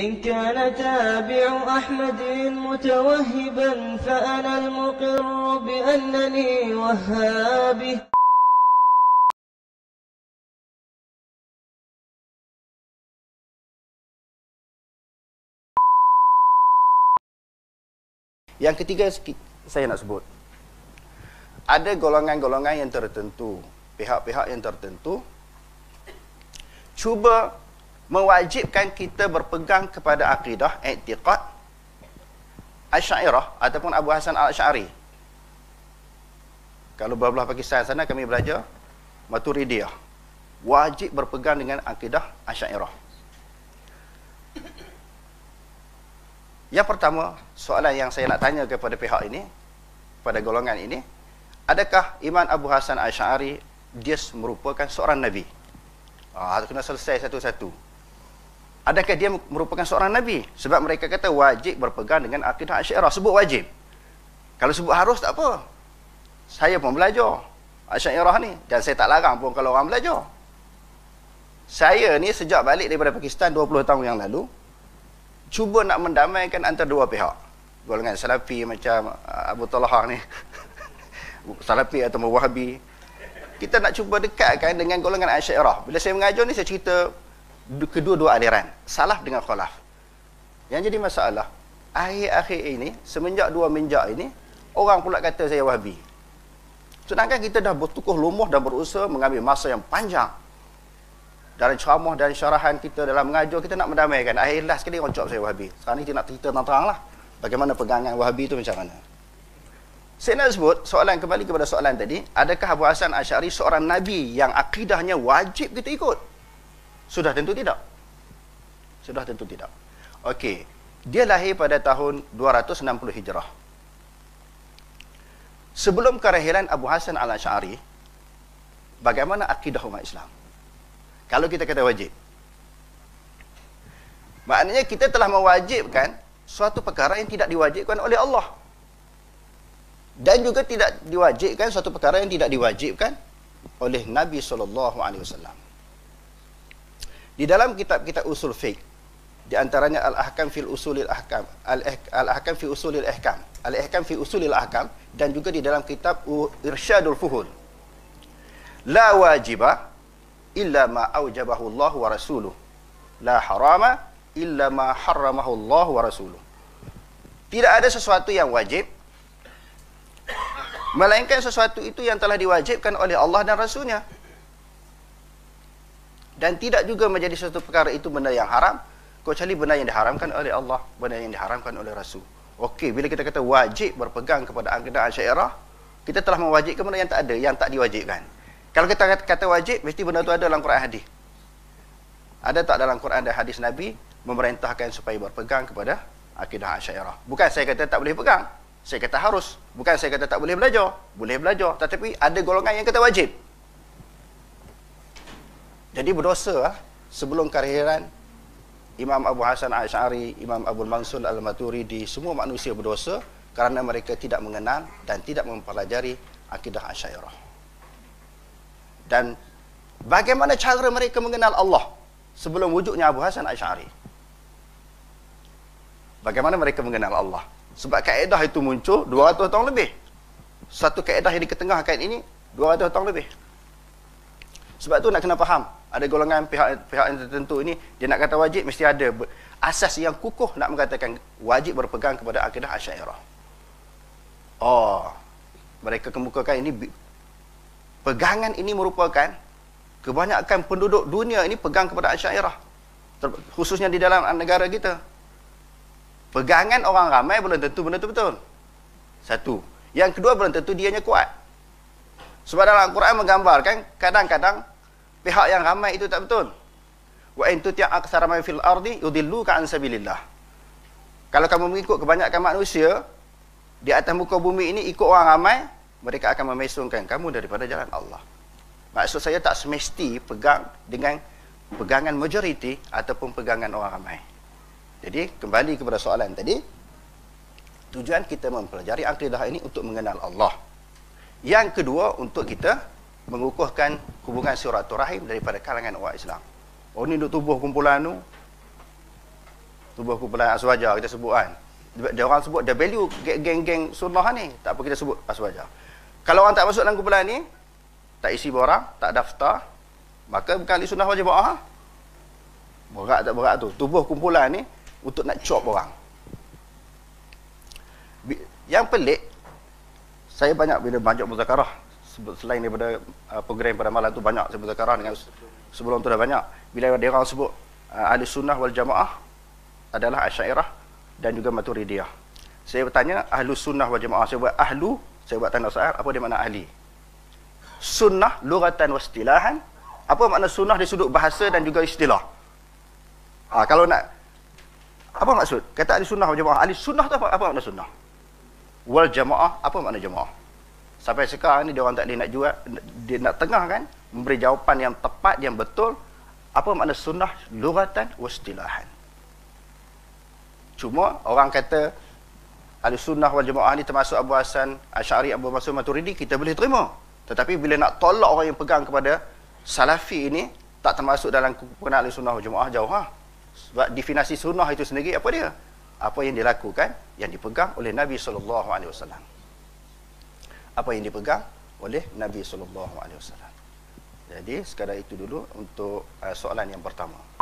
إن كان تابع أحمد متوهبا فأنا المقر بأنني وهابي Yang ketiga saya nak sebut Ada golongan-golongan yang tertentu Pihak-pihak yang tertentu Cuba mewajibkan kita berpegang kepada akidah i'tiqad Asy'ariyah ataupun Abu Hasan Al-Asy'ari. Kalau belah-belah Pakistan sana kami belajar Maturidiyah. Wajib berpegang dengan akidah Asy'ariyah. Yang pertama, soalan yang saya nak tanya kepada pihak ini, pada golongan ini, adakah Iman Abu Hasan Asy'ari dia merupakan seorang nabi? Ah, kena selesai satu-satu. Adakah dia merupakan seorang Nabi? Sebab mereka kata wajib berpegang dengan akidah Asyairah. Sebut wajib. Kalau sebut harus tak apa. Saya pun belajar Asyairah ni. Dan saya tak larang pun kalau orang belajar. Saya ni sejak balik daripada Pakistan 20 tahun yang lalu, cuba nak mendamaikan antara dua pihak. Golongan Salafi macam uh, Abu Talha ni. Salafi atau Wahabi. Kita nak cuba dekatkan dengan golongan Asyairah. Bila saya mengajar ni, saya cerita kedua-dua aliran salaf dengan khalaf yang jadi masalah akhir-akhir ini semenjak dua minjak ini orang pula kata saya wahabi sedangkan kita dah bertukuh lumuh dan berusaha mengambil masa yang panjang dalam ceramah dan syarahan kita dalam mengajar kita nak mendamaikan akhir last sekali orang cakap saya wahabi sekarang ni kita nak cerita tentang lah bagaimana pegangan wahabi itu macam mana saya nak sebut soalan kembali kepada soalan tadi adakah Abu Hasan Asyari seorang Nabi yang akidahnya wajib kita ikut sudah tentu tidak. Sudah tentu tidak. Okey. Dia lahir pada tahun 260 Hijrah. Sebelum kerahiran Abu Hassan al shaari bagaimana akidah umat Islam? Kalau kita kata wajib. Maknanya kita telah mewajibkan suatu perkara yang tidak diwajibkan oleh Allah. Dan juga tidak diwajibkan suatu perkara yang tidak diwajibkan oleh Nabi saw. alaihi wasallam. Di dalam kitab-kitab usul fiqh di antaranya al-ahkam fil usulil ahkam al-ahkam fi usulil ahkam al-ahkam fi usulil ahkam dan juga di dalam kitab irsyadul fuhul la wajiba illa ma aujabahu Allah wa rasuluh la harama illa ma harramahu Allah wa rasuluh tidak ada sesuatu yang wajib melainkan sesuatu itu yang telah diwajibkan oleh Allah dan rasulnya dan tidak juga menjadi sesuatu perkara itu benda yang haram kecuali benda yang diharamkan oleh Allah benda yang diharamkan oleh Rasul Okey, bila kita kata wajib berpegang kepada angkaan syairah kita telah mewajibkan benda yang tak ada yang tak diwajibkan kalau kita kata wajib mesti benda itu ada dalam Quran hadis ada tak dalam Quran dan hadis Nabi memerintahkan supaya berpegang kepada akidah asyairah. Bukan saya kata tak boleh pegang. Saya kata harus. Bukan saya kata tak boleh belajar. Boleh belajar. Tetapi ada golongan yang kata wajib. Jadi berdosa lah sebelum kehadiran Imam Abu Hasan Al-Syari, Imam Abu Mansur Al-Maturidi, semua manusia berdosa kerana mereka tidak mengenal dan tidak mempelajari akidah Asyairah. Dan bagaimana cara mereka mengenal Allah sebelum wujudnya Abu Hasan Al-Syari? Bagaimana mereka mengenal Allah? Sebab kaedah itu muncul 200 tahun lebih. Satu kaedah yang diketengahkan ini 200 tahun lebih. Sebab tu nak kena faham. Ada golongan pihak pihak yang tertentu ini dia nak kata wajib mesti ada asas yang kukuh nak mengatakan wajib berpegang kepada akidah Asy'ariyah. Oh. Mereka kemukakan ini pegangan ini merupakan kebanyakan penduduk dunia ini pegang kepada Asy'ariyah. Khususnya di dalam negara kita. Pegangan orang ramai belum tentu benda tu betul. Satu. Yang kedua belum tentu dianya kuat. Sebab dalam Al-Quran menggambarkan kadang-kadang pihak yang ramai itu tak betul. Wa in tuti'a aktsara man fil ardi yudilluka an sabilillah. Kalau kamu mengikut kebanyakan manusia di atas muka bumi ini ikut orang ramai, mereka akan memesongkan kamu daripada jalan Allah. Maksud saya tak semesti pegang dengan pegangan majoriti ataupun pegangan orang ramai. Jadi kembali kepada soalan tadi, tujuan kita mempelajari akidah ini untuk mengenal Allah. Yang kedua untuk kita mengukuhkan hubungan suratul rahim daripada kalangan orang Islam. Oh ni duk tubuh kumpulan tu. Tubuh kumpulan Aswaja kita sebut kan. Dia, orang sebut the value geng-geng sunnah ni. Tak apa kita sebut Aswaja. Kalau orang tak masuk dalam kumpulan ni, tak isi borang, tak daftar, maka bukan ahli sunnah wajib ah. Berat tak berat tu. Tubuh kumpulan ni untuk nak cop orang. Yang pelik saya banyak bila banyak muzakarah selain daripada uh, program pada malam tu banyak sebut berzakaran dengan sebelum tu dah banyak bila dia orang sebut uh, ahli sunnah wal jamaah adalah asyairah dan juga maturidiyah saya bertanya ahli sunnah wal jamaah saya buat ahlu saya buat tanda soal apa dia makna ahli sunnah lughatan wastilahan apa makna sunnah di sudut bahasa dan juga istilah ha, kalau nak apa maksud kata ahli sunnah wal jamaah ahli sunnah tu apa, apa makna sunnah wal jamaah apa makna jamaah sampai sekarang ni dia orang tak boleh nak jual dia nak tengah kan memberi jawapan yang tepat yang betul apa makna sunnah lughatan wastilahan cuma orang kata ahli sunnah wal jemaah ni termasuk Abu Hasan Asy'ari Abu Mas'ud Maturidi kita boleh terima tetapi bila nak tolak orang yang pegang kepada salafi ini tak termasuk dalam kumpulan ahli sunnah wal jemaah jauh lah. sebab definisi sunnah itu sendiri apa dia apa yang dilakukan yang dipegang oleh Nabi saw apa yang dipegang oleh Nabi sallallahu alaihi wasallam. Jadi sekadar itu dulu untuk uh, soalan yang pertama.